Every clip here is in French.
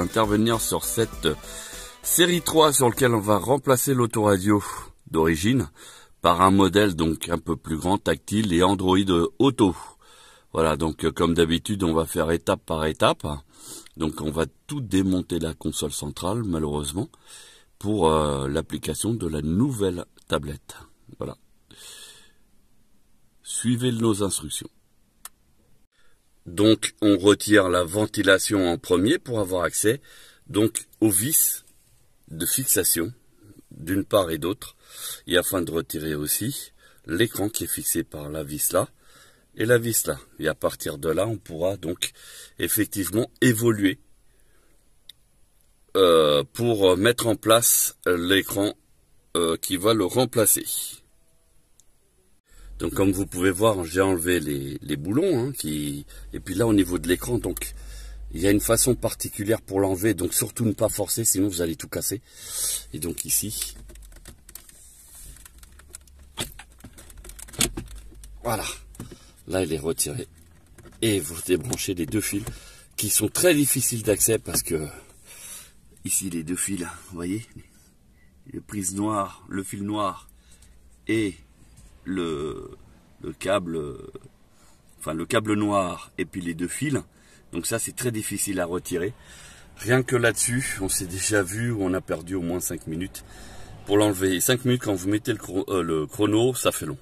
intervenir sur cette série 3 sur laquelle on va remplacer l'autoradio d'origine par un modèle donc un peu plus grand, tactile et Android auto. Voilà, donc euh, comme d'habitude, on va faire étape par étape. Donc on va tout démonter la console centrale, malheureusement, pour euh, l'application de la nouvelle tablette. Voilà. Suivez nos instructions. Donc on retire la ventilation en premier pour avoir accès donc aux vis de fixation d'une part et d'autre et afin de retirer aussi l'écran qui est fixé par la vis là et la vis là. Et à partir de là, on pourra donc effectivement évoluer euh, pour mettre en place l'écran euh, qui va le remplacer. Donc comme vous pouvez voir, j'ai enlevé les, boulons. Hein, qui... Et puis là, au niveau de l'écran, donc il y a une façon particulière pour l'enlever. Donc surtout ne pas forcer, sinon vous allez tout casser. Et donc ici, voilà. Là, il est retiré. Et vous débranchez les deux fils qui sont très difficiles d'accès parce que ici les deux fils, vous voyez, le prise noire, le fil noir et le, câble, enfin le câble noir et puis les deux fils. Donc ça c'est très difficile à retirer. Rien que là-dessus, on s'est déjà vu où on a perdu au moins 5 minutes pour l'enlever. 5 minutes quand vous mettez euh, le, chrono, ça fait long.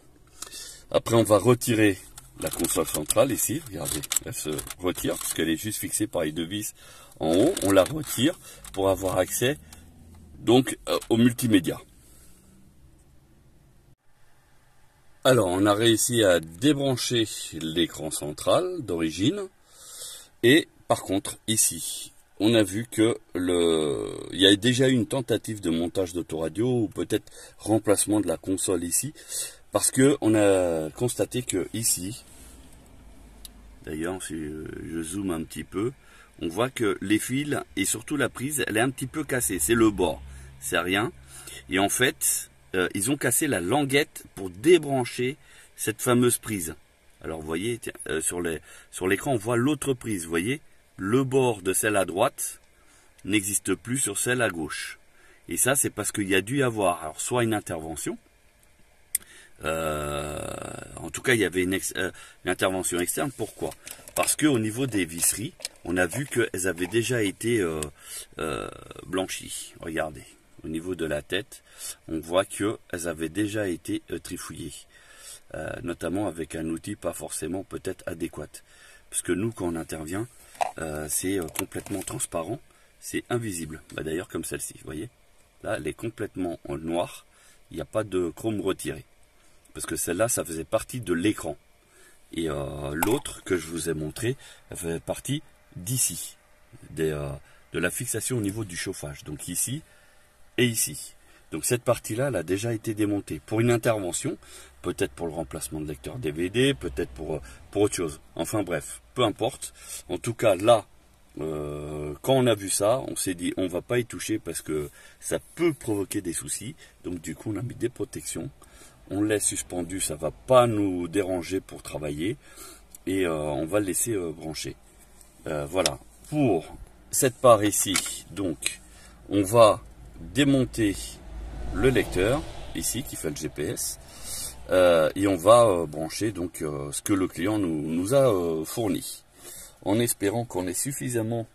Après on va retirer la console centrale ici, regardez, elle se retire parce qu'elle est juste fixée par les deux vis en haut. On la retire pour avoir accès donc euh, au multimédia. Alors, on a réussi à débrancher l'écran central d'origine. Et par contre, ici, on a vu que le, il y a déjà eu une tentative de montage d'autoradio ou peut-être remplacement de la console ici, parce que on a constaté que ici, d'ailleurs, si je zoome un petit peu, on voit que les fils et surtout la prise, elle est un petit peu cassée. C'est le bord, c'est rien. Et en fait, euh, ils ont cassé la languette pour débrancher cette fameuse prise. Alors vous voyez, euh, sur l'écran, on voit l'autre prise. Vous voyez, le bord de celle à droite n'existe plus sur celle à gauche. Et ça, c'est parce qu'il y a dû y avoir soit une intervention, euh, en tout cas, il y avait une, intervention externe. Pourquoi Parce qu'au niveau des visseries, on a vu qu'elles avaient déjà été blanchies. Regardez au niveau de la tête, on voit qu'elles avaient déjà été euh, trifouillées, euh, notamment avec un outil pas forcément peut-être adéquat. Parce que nous, quand on intervient, euh, c'est complètement transparent, c'est invisible. Bah, d'ailleurs, comme celle-ci, vous voyez Là, elle est complètement en noir, il n'y a pas de chrome retiré. Parce que celle-là, ça faisait partie de l'écran. Et l'autre que je vous ai montré, elle faisait partie d'ici, de la fixation au niveau du chauffage. Donc ici, et ici. Donc cette partie-là, elle a déjà été démontée pour une intervention, peut-être pour le remplacement de lecteur DVD, peut-être pour, euh, pour autre chose. Enfin bref, peu importe. En tout cas, là, euh, quand on a vu ça, on s'est dit on va pas y toucher parce que ça peut provoquer des soucis. Donc du coup, on a mis des protections. On laisse suspendu, ça va pas nous déranger pour travailler et euh, on va le laisser brancher. voilà. Pour cette part ici, donc, on va démonter le lecteur, ici, qui fait le GPS, euh, et on va euh, brancher donc euh, ce que le client nous, nous a fourni, en espérant qu'on ait suffisamment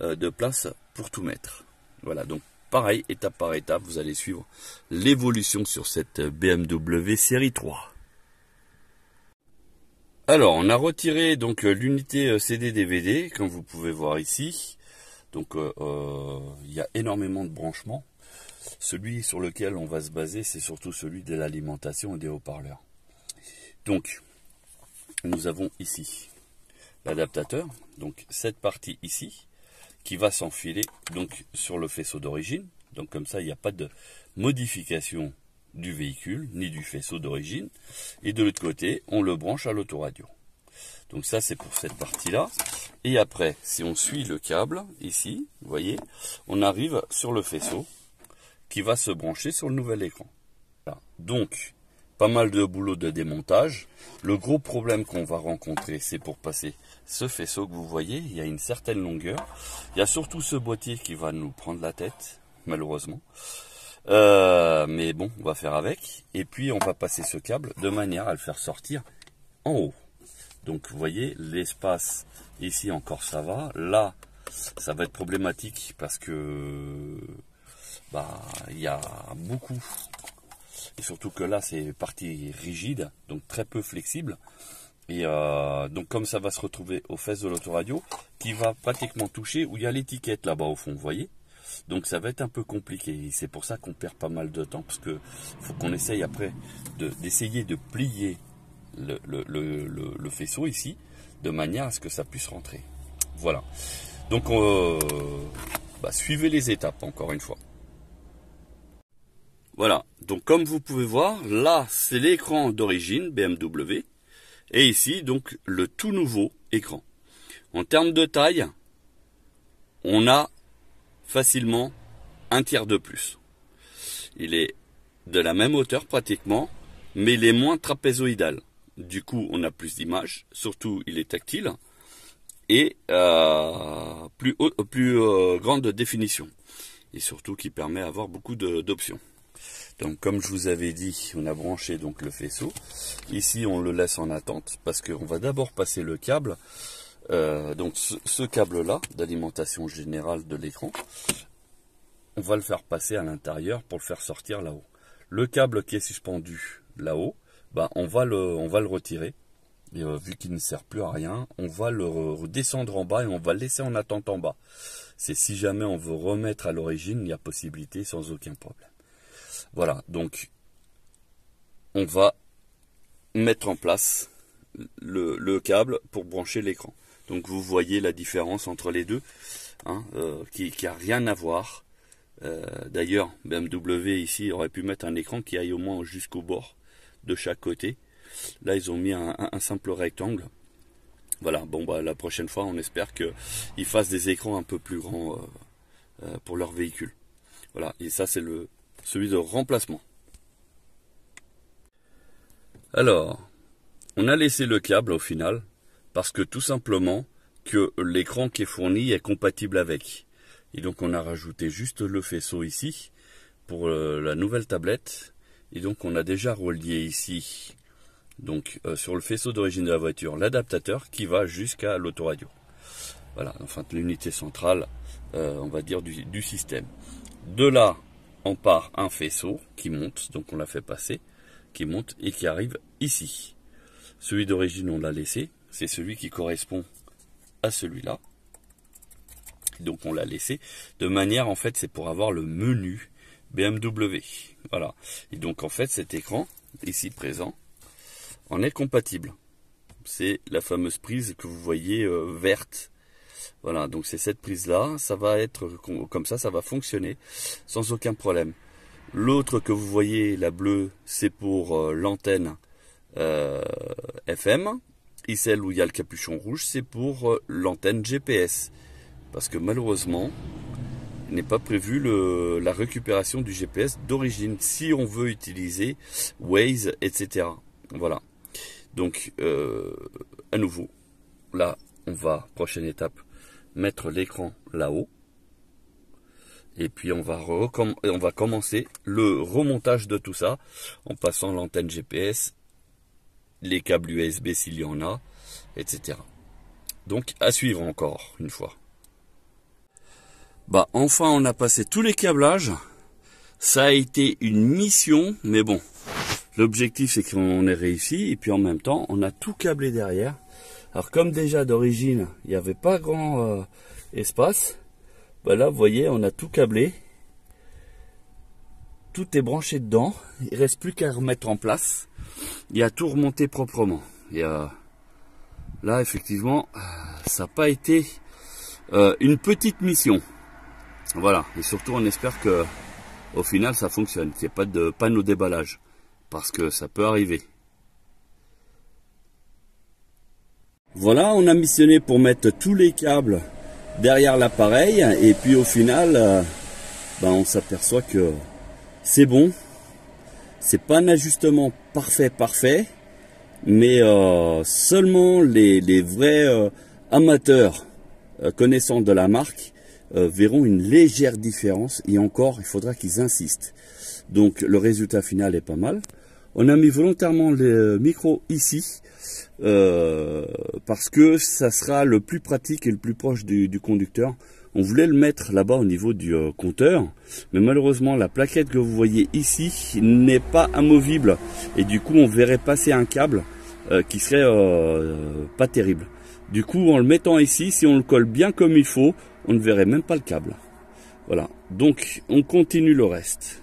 de place pour tout mettre. Voilà, donc pareil, étape par étape, vous allez suivre l'évolution sur cette BMW série 3. Alors, on a retiré donc l'unité CD-DVD, comme vous pouvez voir ici. Donc euh, euh, il y a énormément de branchements. Celui sur lequel on va se baser, c'est surtout celui de l'alimentation et des haut-parleurs. Donc, nous avons ici l'adaptateur, donc cette partie ici, qui va s'enfiler donc sur le faisceau d'origine. Donc comme ça, il n'y a pas de modification du véhicule ni du faisceau d'origine. Et de l'autre côté, on le branche à l'autoradio. Donc ça, c'est pour cette partie-là. Et après, si on suit le câble, ici, vous voyez, on arrive sur le faisceau qui va se brancher sur le nouvel écran. Donc, pas mal de boulot de démontage. Le gros problème qu'on va rencontrer, c'est pour passer ce faisceau que vous voyez, il y a une certaine longueur. Il y a surtout ce boîtier qui va nous prendre la tête, malheureusement. Euh, mais bon, on va faire avec. Et puis, on va passer ce câble de manière à le faire sortir en haut. Donc vous voyez, l'espace ici encore ça va. Là, ça va être problématique parce que bah il y a beaucoup et surtout que là c'est partie rigide, donc très peu flexible. Et euh, donc comme ça va se retrouver aux fesses de l'autoradio, qui va pratiquement toucher où il y a l'étiquette là-bas au fond, vous voyez donc ça va être un peu compliqué. C'est pour ça qu'on perd pas mal de temps, parce que faut qu'on essaye après d'essayer de, plier le, faisceau ici, de manière à ce que ça puisse rentrer. Voilà. Donc, euh, bah, suivez les étapes, encore une fois. Voilà. Donc, comme vous pouvez voir, là, c'est l'écran d'origine BMW. Et ici, donc, le tout nouveau écran. En termes de taille, on a facilement un tiers de plus. Il est de la même hauteur pratiquement, mais il est moins trapézoïdal du coup on a plus d'images, surtout il est tactile, et euh, plus, euh, grande définition, et surtout qui permet d'avoir beaucoup d'options. Donc comme je vous avais dit, on a branché donc le faisceau. Ici on le laisse en attente parce qu'on va d'abord passer le câble, euh, donc ce câble-là d'alimentation générale de l'écran, on va le faire passer à l'intérieur pour le faire sortir là-haut. Le câble qui est suspendu là-haut, bah, on, va le, retirer. Et, euh, vu qu'il ne sert plus à rien, on va le redescendre en bas et on va le laisser en attente en bas. C'est si jamais on veut remettre à l'origine, il y a possibilité sans aucun problème. Voilà, donc on va mettre en place le, câble pour brancher l'écran. Donc vous voyez la différence entre les deux, hein, euh, qui n'a rien à voir. Euh, d'ailleurs, BMW ici aurait pu mettre un écran qui aille au moins jusqu'au bord de chaque côté. Là, ils ont mis un, simple rectangle. Voilà, bon, bah, la prochaine fois, on espère qu'ils fassent des écrans un peu plus grands euh, euh, pour leur véhicule. Voilà, et ça, c'est le celui de remplacement. Alors, on a laissé le câble au final, parce que tout simplement, que l'écran qui est fourni est compatible avec. Et donc on a rajouté juste le faisceau ici pour euh, la nouvelle tablette et donc on a déjà relié ici, donc euh, sur le faisceau d'origine de la voiture, l'adaptateur qui va jusqu'à l'autoradio. Voilà, enfin l'unité centrale, euh, on va dire, du, du, système. De là, on part un faisceau qui monte, donc on l'a fait passer, qui monte et qui arrive ici. Celui d'origine, on l'a laissé, c'est celui qui correspond à celui-là. Donc on l'a laissé. De manière, en fait, c'est pour avoir le menu BMW. Voilà. Et donc en fait, cet écran, ici présent, en est compatible. C'est la fameuse prise que vous voyez euh, verte. Voilà, donc c'est cette prise-là, ça va être comme ça, ça va fonctionner sans aucun problème. L'autre que vous voyez, la bleue, c'est pour euh, l'antenne euh, FM. Et celle où il y a le capuchon rouge, c'est pour l'antenne GPS. Parce que malheureusement, n'est pas prévu le, la récupération du GPS d'origine si on veut utiliser Waze, etc. Voilà. Donc, euh, à nouveau, là, on va, prochaine étape, mettre l'écran là-haut. Et puis on va, on va commencer le remontage de tout ça en passant l'antenne GPS, les câbles USB s'il y en a, etc. Donc à suivre encore une fois. Bah enfin on a passé tous les câblages. Ça a été une mission, mais bon. L'objectif c'est qu'on ait réussi et puis en même temps on a tout câblé derrière. Alors comme déjà d'origine il n'y avait pas grand euh, espace, bah là vous voyez on a tout câblé. Tout est branché dedans, il reste plus qu'à remettre en place et à tout remonter proprement. là effectivement ça n'a pas été euh, une petite mission. Voilà, et surtout on espère que au final ça fonctionne, qu'il n'y ait pas de panneau déballage, parce que ça peut arriver. Voilà, on a missionné pour mettre tous les câbles derrière l'appareil, et puis au final, euh, ben, on s'aperçoit que c'est bon. C'est pas un ajustement parfait, parfait, mais euh, seulement les, vrais euh, amateurs connaissants de la marque euh, verront une légère différence et encore, il faudra qu'ils insistent. Donc le résultat final est pas mal. On a mis volontairement le micro ici euh, parce que ça sera le plus pratique et le plus proche du, conducteur. On voulait le mettre là-bas au niveau du euh, compteur, mais malheureusement la plaquette que vous voyez ici n'est pas amovible et du coup on verrait passer un câble qui serait pas terrible. Du coup en le mettant ici, si on le colle bien comme il faut, on ne verrait même pas le câble. Voilà, donc on continue le reste.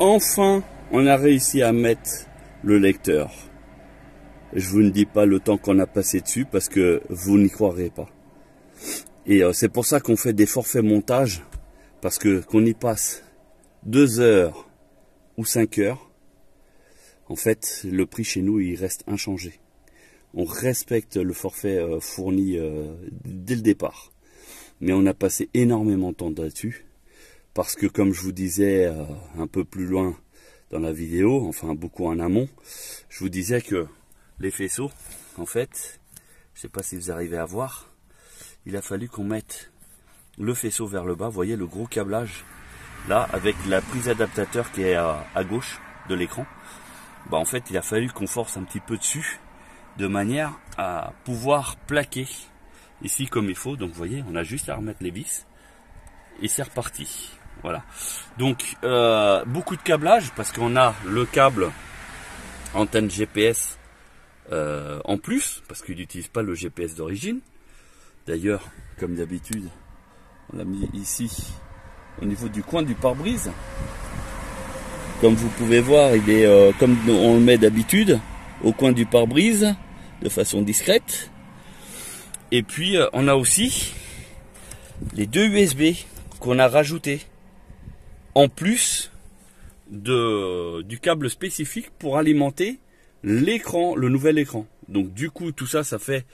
Enfin, on a réussi à mettre le lecteur. Je vous ne dis pas le temps qu'on a passé dessus parce que vous n'y croirez pas. Et euh, c'est pour ça qu'on fait des forfaits montage parce que qu'on y passe deux heures ou cinq heures, en fait, le prix chez nous, il reste inchangé. On respecte le forfait euh, fourni euh, dès le départ mais on a passé énormément de temps là dessus, parce que comme je vous disais euh, un peu plus loin dans la vidéo, enfin beaucoup en amont, je vous disais que les faisceaux, en fait, je ne sais pas si vous arrivez à voir, il a fallu qu'on mette le faisceau vers le bas, vous voyez le gros câblage là avec la prise adaptateur qui est à, à gauche de l'écran, bah en fait il a fallu qu'on force un petit peu dessus de manière à pouvoir plaquer ici comme il faut. Donc vous voyez, on a juste à remettre les vis et c'est reparti. Voilà. Donc euh, beaucoup de câblage parce qu'on a le câble antenne GPS euh, en plus parce qu'il n'utilise pas le GPS d'origine. D'ailleurs, comme d'habitude, on l'a mis ici au niveau du coin du pare-brise. Comme vous pouvez voir, il est euh, comme on le met d'habitude au coin du pare-brise de façon discrète. Et puis euh, on a aussi les deux USB qu'on a rajoutés en plus de, du câble spécifique pour alimenter l'écran, le nouvel écran. Donc du coup tout ça ça fait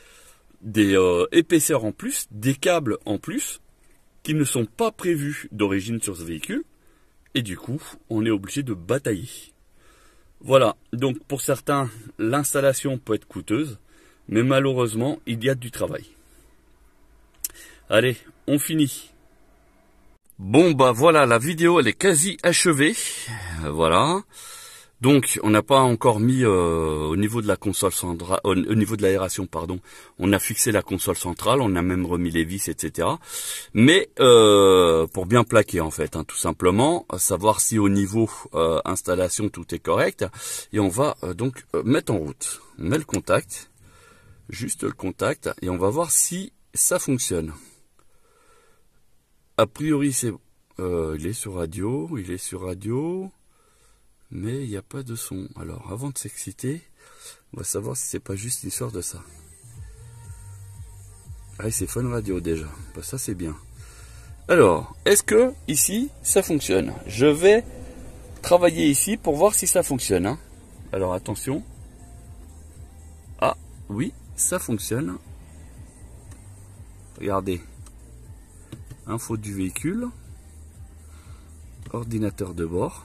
des euh, épaisseurs en plus, des câbles en plus qui ne sont pas prévus d'origine sur ce véhicule et du coup on est obligé de batailler. Voilà, donc pour certains l'installation peut être coûteuse, mais malheureusement, il y a du travail. Allez, on finit. Bon bah voilà, la vidéo elle est quasi achevée. Voilà. Donc on n'a pas encore mis euh, au niveau de la console centrale, au, niveau de l'aération pardon, on a fixé la console centrale, on a même remis les vis etc. Mais euh, pour bien plaquer en fait, hein, tout simplement, savoir si au niveau euh, installation tout est correct et on va donc mettre en route. On met le contact juste le contact et on va voir si ça fonctionne. A priori, c'est euh, il est sur radio, il est sur radio, mais il n'y a pas de son. Alors, avant de s'exciter, on va savoir si c'est pas juste une histoire de ça. Ah, c'est Fun Radio déjà. Bah, ça, c'est bien. Alors, est-ce que ici ça fonctionne Je vais travailler ici pour voir si ça fonctionne. Hein. Alors, attention. Ah, oui, ça fonctionne. Regardez, info du véhicule, ordinateur de bord,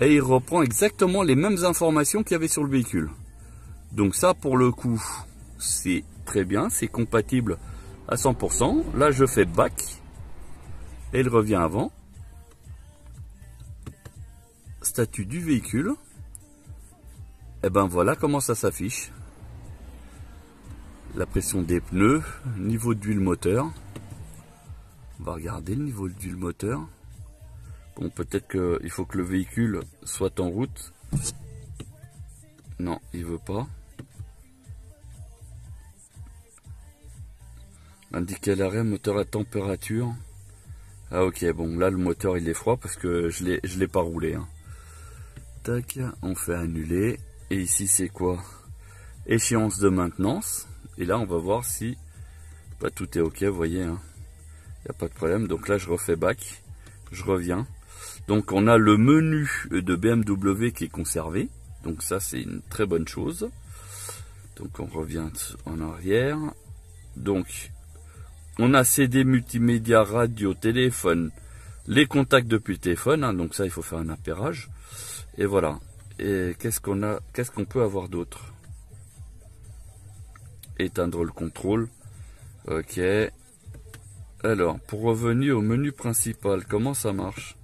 et il reprend exactement les mêmes informations qu'il y avait sur le véhicule. Donc ça, pour le coup, c'est très bien, c'est compatible à 100%. Là, je fais back, et il revient avant. Statut du véhicule. Et eh ben voilà comment ça s'affiche la pression des pneus, niveau d'huile moteur. On va regarder le niveau d'huile moteur. Bon, peut-être qu'il faut que le véhicule soit en route. Non, il veut pas. Indiquer l'arrêt, moteur à température. Ah ok, bon là le moteur il est froid parce que je l'ai je l'ai pas roulé. Hein. Tac, on fait annuler. Et ici c'est quoi Échéance de maintenance. Et là, on va voir si bah, tout est OK, vous voyez. Il hein. n'y a pas de problème. Donc là, je refais back. Je reviens. Donc on a le menu de BMW qui est conservé. Donc ça, c'est une très bonne chose. Donc on revient en arrière. Donc on a CD multimédia, radio, téléphone, les contacts depuis le téléphone. Hein. donc ça, il faut faire un appairage. Et voilà. Et qu'est-ce qu'on a Qu'est-ce qu'on peut avoir d'autre éteindre le contrôle. Ok. Alors, pour revenir au menu principal, comment ça marche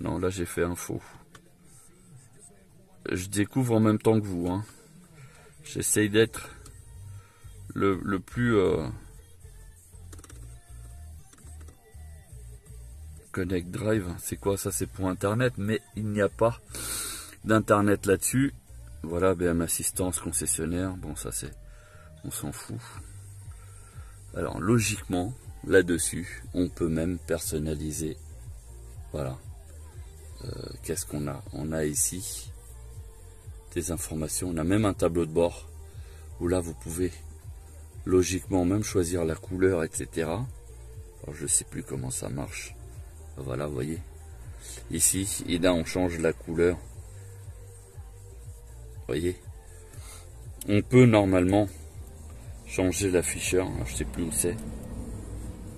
Non, là j'ai fait un faux. Je découvre en même temps que vous. Hein. J'essaye d'être le, plus... Euh, connect Drive, c'est quoi ça C'est pour Internet, mais il n'y a pas d'Internet là-dessus. Voilà, BM Assistance, concessionnaire, bon ça c'est on s'en fout. Alors logiquement, là-dessus, on peut même personnaliser. Voilà. Euh, qu'est-ce qu'on a On a ici des informations. On a même un tableau de bord où là, vous pouvez logiquement même choisir la couleur, etc. Alors, je sais plus comment ça marche. Voilà, voyez. Ici, et là, on change la couleur. voyez On peut normalement changer l'afficheur, hein, je sais plus où c'est.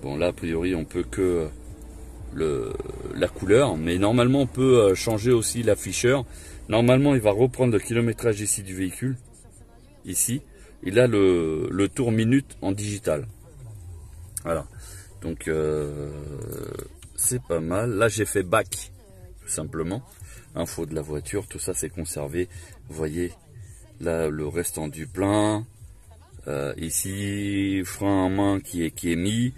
Bon là a priori on peut que euh, le, la couleur, mais normalement on peut euh, changer aussi l'afficheur. Normalement il va reprendre le kilométrage ici du véhicule, ici, et là le, le tour minute en digital. Voilà, donc euh, c'est pas mal. Là j'ai fait bac tout simplement. Info de la voiture, tout ça c'est conservé. voyez, là le restant du plein, euh, ici, frein à main qui est, qui est mis,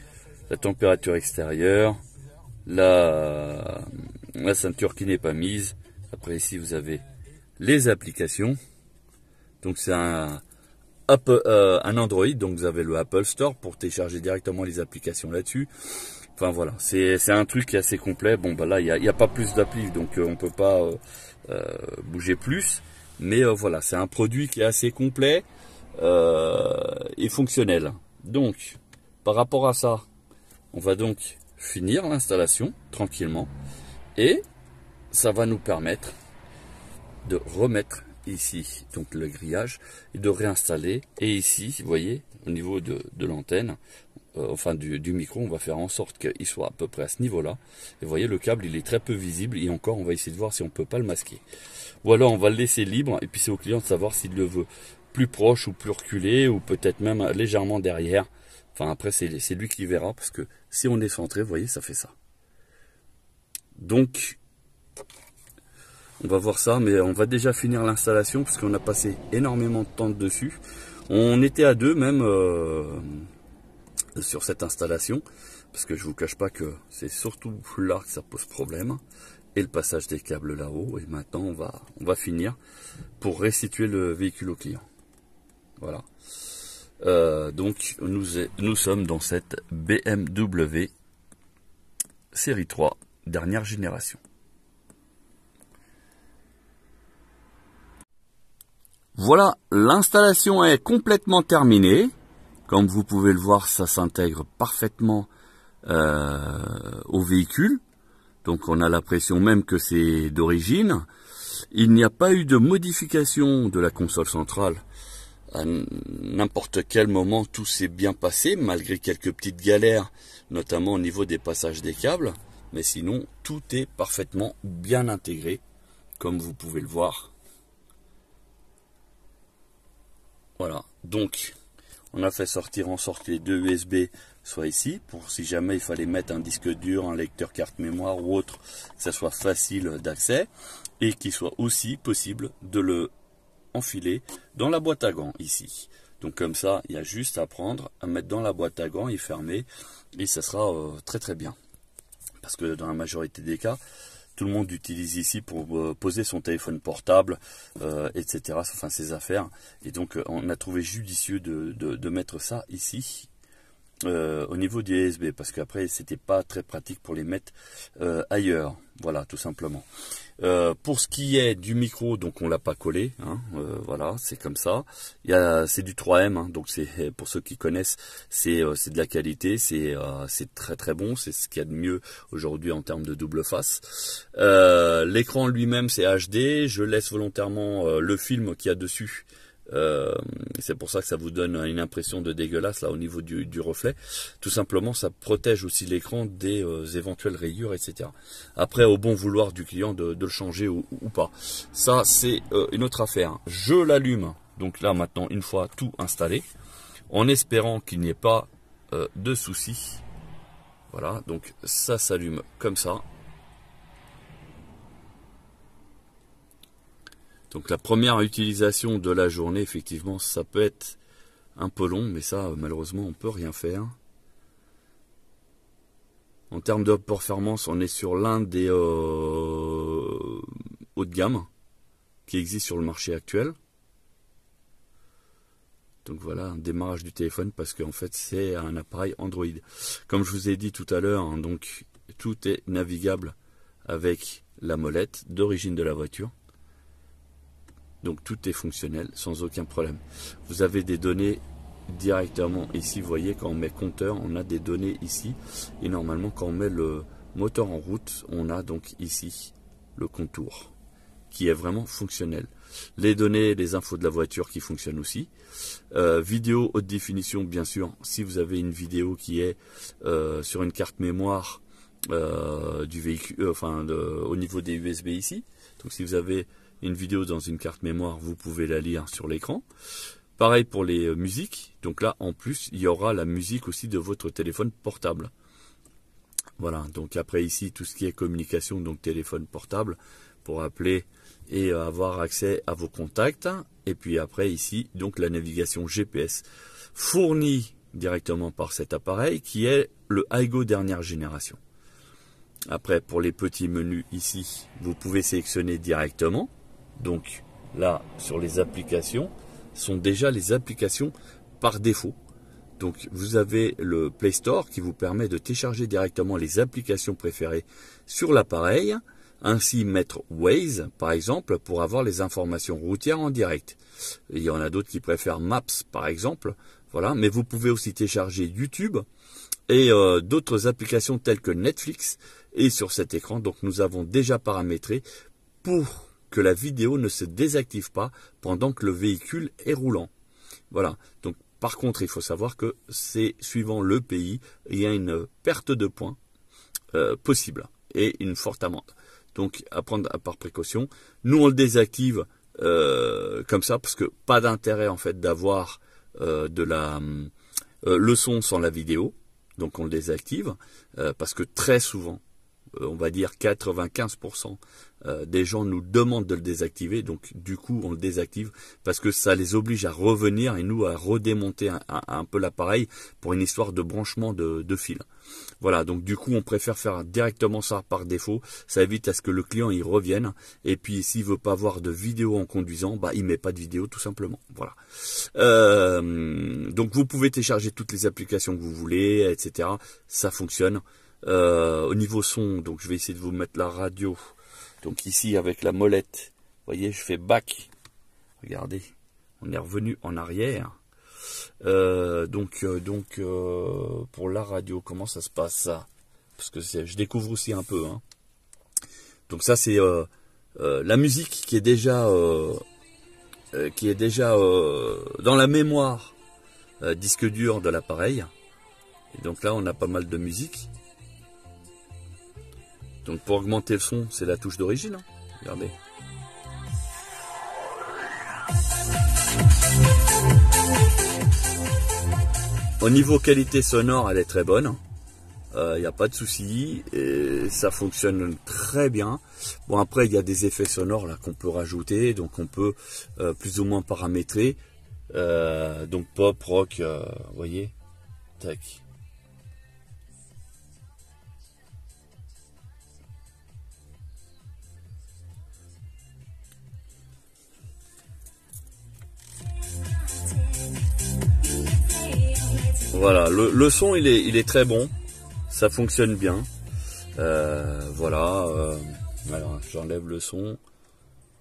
la température extérieure, la, la ceinture qui n'est pas mise. Après ici, vous avez les applications. Donc c'est un, euh, un Android, donc vous avez le Apple Store pour télécharger directement les applications là-dessus. Enfin voilà, c'est un truc qui est assez complet. Bon bah là, il n'y a, pas plus d'appli, donc euh, on peut pas bouger plus. Mais voilà, c'est un produit qui est assez complet et euh, fonctionnel. Donc, par rapport à ça, on va donc finir l'installation tranquillement et ça va nous permettre de remettre ici donc le grillage et de réinstaller et ici vous voyez au niveau de, l'antenne euh, enfin du, micro on va faire en sorte qu'il soit à peu près à ce niveau là et vous voyez le câble il est très peu visible et encore on va essayer de voir si on peut pas le masquer ou on va le laisser libre et puis c'est au client de savoir s'il le veut plus proche ou plus reculé ou peut-être même légèrement derrière. Enfin après c'est lui qui verra parce que si on est centré, vous voyez, ça fait ça. Donc on va voir ça, mais on va déjà finir l'installation parce qu'on a passé énormément de temps dessus. On était à deux même euh, sur cette installation parce que je vous cache pas que c'est surtout là que ça pose problème et le passage des câbles là-haut et maintenant on va on va finir pour restituer le véhicule au client. Voilà. Euh, donc nous, sommes dans cette BMW série 3, dernière génération. Voilà, l'installation est complètement terminée. Comme vous pouvez le voir, ça s'intègre parfaitement euh, au véhicule. Donc on a l'impression même que c'est d'origine. Il n'y a pas eu de modification de la console centrale à n'importe quel moment tout s'est bien passé, malgré quelques petites galères, notamment au niveau des passages des câbles. Mais sinon, tout est parfaitement bien intégré, comme vous pouvez le voir. Voilà, donc on a fait sortir en sorte que les deux USB soient ici, pour si jamais il fallait mettre un disque dur, un lecteur carte mémoire ou autre, que ça soit facile d'accès, et qu'il soit aussi possible de le enfilé dans la boîte à gants ici. Donc comme ça, il y a juste à prendre, à mettre dans la boîte à gants et fermer, et ça sera euh, très très bien. Parce que dans la majorité des cas, tout le monde utilise ici pour euh, poser son téléphone portable, euh, etc. Enfin ses affaires. Et donc on a trouvé judicieux de, mettre ça ici. au niveau du USB parce qu'après c'était pas très pratique pour les mettre ailleurs. Voilà, tout simplement. Euh, pour ce qui est du micro, donc on l'a pas collé, hein, euh, voilà, c'est comme ça. c'est du 3M, hein, donc c'est pour ceux qui connaissent, c'est euh, de la qualité, c'est c'est très très bon, c'est ce qu'il y a de mieux aujourd'hui en termes de double face. L'écran lui-même c'est HD, je laisse volontairement le film qu'il y a dessus euh, c'est pour ça que ça vous donne une impression de dégueulasse là au niveau du, reflet. Tout simplement, ça protège aussi l'écran des euh, éventuelles rayures, etc. Après, au bon vouloir du client de, le changer ou, pas. Ça, c'est euh, une autre affaire. Je l'allume, donc là maintenant, une fois tout installé, en espérant qu'il n'y ait pas de soucis. Voilà, donc ça s'allume comme ça. Donc la première utilisation de la journée, effectivement, ça peut être un peu long, mais ça, malheureusement, on peut rien faire. En termes de performance, on est sur l'un des euh, hauts de gamme qui existe sur le marché actuel. Donc voilà, un démarrage du téléphone parce qu'en fait c'est un appareil Android. Comme je vous ai dit tout à l'heure, hein, donc tout est navigable avec la molette d'origine de la voiture. Donc tout est fonctionnel sans aucun problème. Vous avez des données directement ici. Vous voyez quand on met compteur, on a des données ici. Et normalement quand on met le moteur en route, on a donc ici le contour qui est vraiment fonctionnel. Les données, les infos de la voiture qui fonctionnent aussi. Euh, vidéo haute définition, bien sûr. Si vous avez une vidéo qui est euh, sur une carte mémoire euh, du véhicule, enfin au niveau des USB ici. Donc si vous avez une vidéo dans une carte mémoire, vous pouvez la lire sur l'écran. Pareil pour les euh, musiques. Donc là, en plus, il y aura la musique aussi de votre téléphone portable. Voilà. Donc après ici, tout ce qui est communication, donc téléphone portable pour appeler et avoir accès à vos contacts. Et puis après ici, donc la navigation GPS fournie directement par cet appareil qui est le Aigo dernière génération. Après, pour les petits menus ici, vous pouvez sélectionner directement. Donc là, sur les applications, sont déjà les applications par défaut. Donc vous avez le Play Store qui vous permet de télécharger directement les applications préférées sur l'appareil, ainsi mettre Waze par exemple pour avoir les informations routières en direct. Il y en a d'autres qui préfèrent Maps par exemple, voilà, mais vous pouvez aussi télécharger YouTube et euh, d'autres applications telles que Netflix et sur cet écran donc nous avons déjà paramétré pour que la vidéo ne se désactive pas pendant que le véhicule est roulant. Voilà. Donc, par contre, il faut savoir que c'est suivant le pays, il y a une perte de points euh, possible et une forte amende. Donc, à prendre par précaution. Nous, on le désactive euh, comme ça parce que pas d'intérêt en fait d'avoir euh, de la le son sans la vidéo. Donc, on le désactive parce que très souvent, euh, on va dire 95% euh, des gens nous demandent de le désactiver, donc du coup on le désactive parce que ça les oblige à revenir et nous à redémonter un, peu l'appareil pour une histoire de branchement de, fil. Voilà, donc du coup on préfère faire directement ça par défaut, ça évite à ce que le client y revienne et puis s'il veut pas voir de vidéo en conduisant, bah il met pas de vidéo tout simplement. Voilà. Euh, donc vous pouvez télécharger toutes les applications que vous voulez, etc. Ça fonctionne. Euh, au niveau son, donc je vais essayer de vous mettre la radio. Donc ici avec la molette, vous voyez, je fais back. Regardez, on est revenu en arrière. Euh, donc euh, donc pour la radio, comment ça se passe Parce que je découvre aussi un peu. Hein. Donc ça c'est la musique qui est déjà qui est déjà dans la mémoire disque dur de l'appareil. Et donc là on a pas mal de musique. Donc pour augmenter le son, c'est la touche d'origine. Regardez. Au niveau qualité sonore, elle est très bonne. Il euh, n'y a pas de souci et ça fonctionne très bien. Bon après il y a des effets sonores là qu'on peut rajouter, donc on peut euh, plus ou moins paramétrer. Euh, donc pop, rock, vous voyez. Tac. Voilà, le, son il est, très bon, ça fonctionne bien. Euh, voilà, euh, j'enlève le son.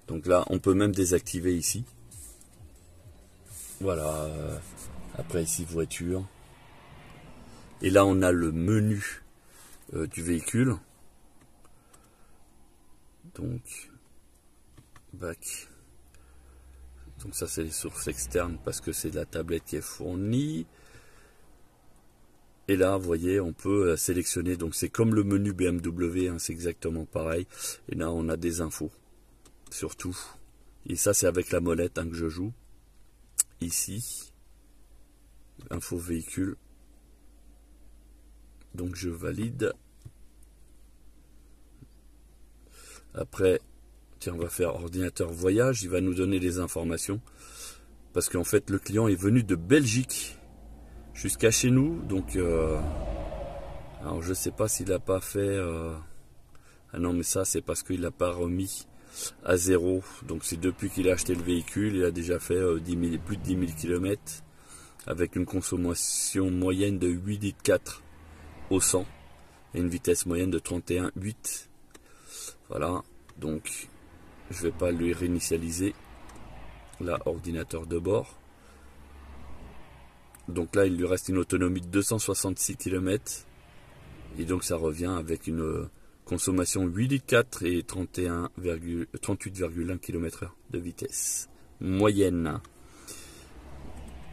Donc là, on peut même désactiver ici. Voilà, euh, après ici voiture. Et là, on a le menu du véhicule. Donc, bac, Donc ça, c'est les sources externes parce que c'est de la tablette qui est fournie. Et là, vous voyez, on peut euh, sélectionner. Donc c'est comme le menu BMW, hein, c'est exactement pareil. Et là, on a des infos, surtout. Et ça, c'est avec la molette hein, que je joue. Ici, info véhicule. Donc je valide. Après, tiens, on va faire ordinateur voyage. Il va nous donner des informations. Parce qu'en fait, le client est venu de Belgique jusqu'à chez nous. Donc, euh, alors je sais pas s'il n'a pas fait. Euh, ah non, mais ça, c'est parce qu'il n'a pas remis à zéro. Donc, c'est depuis qu'il a acheté le véhicule, il a déjà fait euh, plus de 10 000 km avec une consommation moyenne de 8.4 au 100 et une vitesse moyenne de 31,8. Voilà, donc je vais pas lui réinitialiser l'ordinateur de bord. Donc là, il lui reste une autonomie de 266 km. Et donc ça revient avec une euh, consommation 8,4 et 38,1 km/h de vitesse moyenne.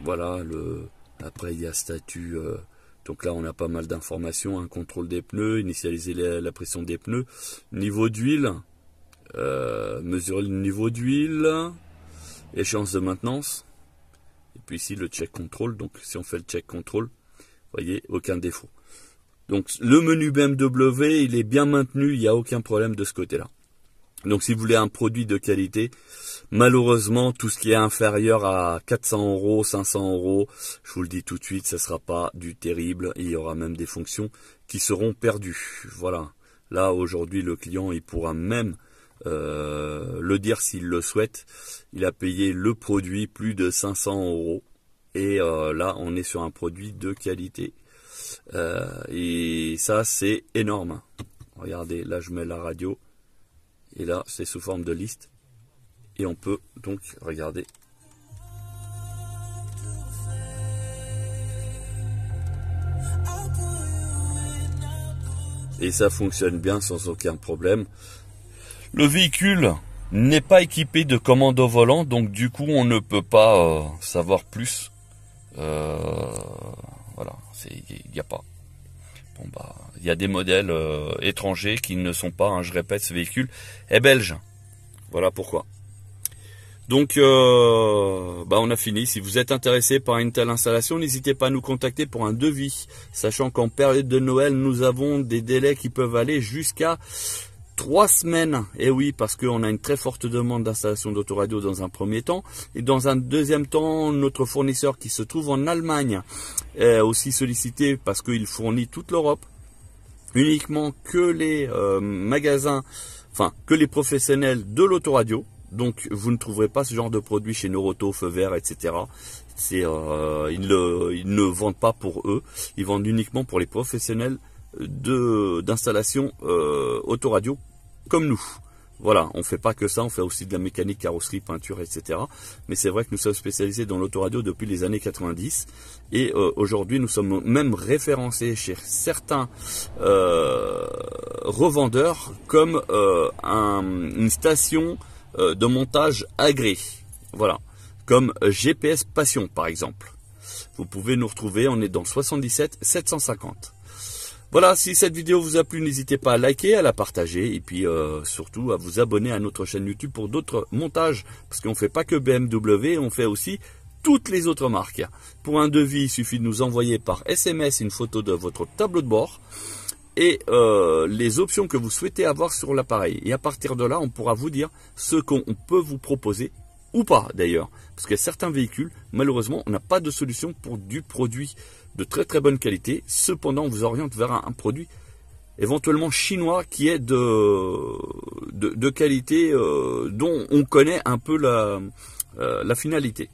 Voilà, le... après il y a statut. Euh, donc là, on a pas mal d'informations un contrôle des pneus, initialiser la, pression des pneus, niveau d'huile, euh, mesurer le niveau d'huile, échéance de maintenance. Et puis ici, le check control. Donc, si on fait le check control, vous voyez, aucun défaut. Donc, le menu BMW, il est bien maintenu. Il n'y a aucun problème de ce côté-là. Donc, si vous voulez un produit de qualité, malheureusement, tout ce qui est inférieur à 400 euros, 500 euros, je vous le dis tout de suite, ce ne sera pas du terrible. Il y aura même des fonctions qui seront perdues. Voilà. Là, aujourd'hui, le client, il pourra même euh, le dire s'il le souhaite. Il a payé le produit plus de 500 euros. Et euh, là, on est sur un produit de qualité. Euh, et ça, c'est énorme. Regardez, là, je mets la radio. Et là, c'est sous forme de liste. Et on peut donc regarder et ça fonctionne bien sans aucun problème. Le véhicule n'est pas équipé de commande au volant, donc du coup on ne peut pas euh, savoir plus. Euh, voilà, il n'y a pas. Bon bah, il y a des modèles euh, étrangers qui ne sont pas, hein, je répète, ce véhicule est belge. Voilà pourquoi. Donc, bah on a fini. Si vous êtes intéressé par une telle installation, n'hésitez pas à nous contacter pour un devis. Sachant qu'en période de Noël, nous avons des délais qui peuvent aller jusqu'à trois semaines. Et eh oui, parce qu'on a une très forte demande d'installation d'autoradio dans un premier temps. Et dans un deuxième temps, notre fournisseur qui se trouve en Allemagne est aussi sollicité parce qu'il fournit toute l'Europe. Uniquement que les euh, magasins, enfin que les professionnels de l'autoradio. Donc vous ne trouverez pas ce genre de produit chez Noroto, Feu Vert, etc. Euh, ils ne vendent pas pour eux, ils vendent uniquement pour les professionnels de d'installation euh, autoradio comme nous. Voilà, on ne fait pas que ça, on fait aussi de la mécanique, carrosserie, peinture, etc. Mais c'est vrai que nous sommes spécialisés dans l'autoradio depuis les années 90. Et euh, aujourd'hui, nous sommes même référencés chez certains euh, revendeurs comme une station de montage agréée. Voilà, comme GPS Passion, par exemple. Vous pouvez nous retrouver, on est dans 77 750. Voilà, si cette vidéo vous a plu, n'hésitez pas à liker, à la partager et puis euh, surtout à vous abonner à notre chaîne YouTube pour d'autres montages parce qu'on ne fait pas que BMW, on fait aussi toutes les autres marques. Pour un devis, il suffit de nous envoyer par SMS une photo de votre tableau de bord et euh, les options que vous souhaitez avoir sur l'appareil. Et à partir de là, on pourra vous dire ce qu'on peut vous proposer ou pas d'ailleurs. Parce que certains véhicules, malheureusement, on n'a pas de solution pour du produit de très très bonne qualité. Cependant, on vous oriente vers un, produit éventuellement chinois qui est de, qualité euh, dont on connaît un peu euh, la finalité.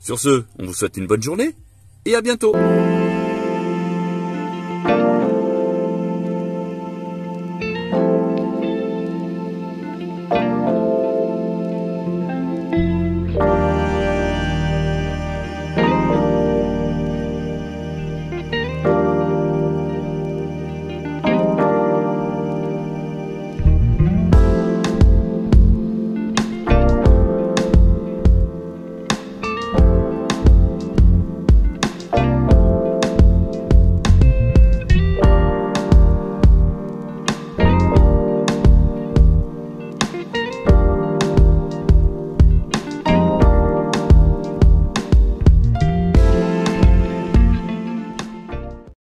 Sur ce, on vous souhaite une bonne journée et à bientôt.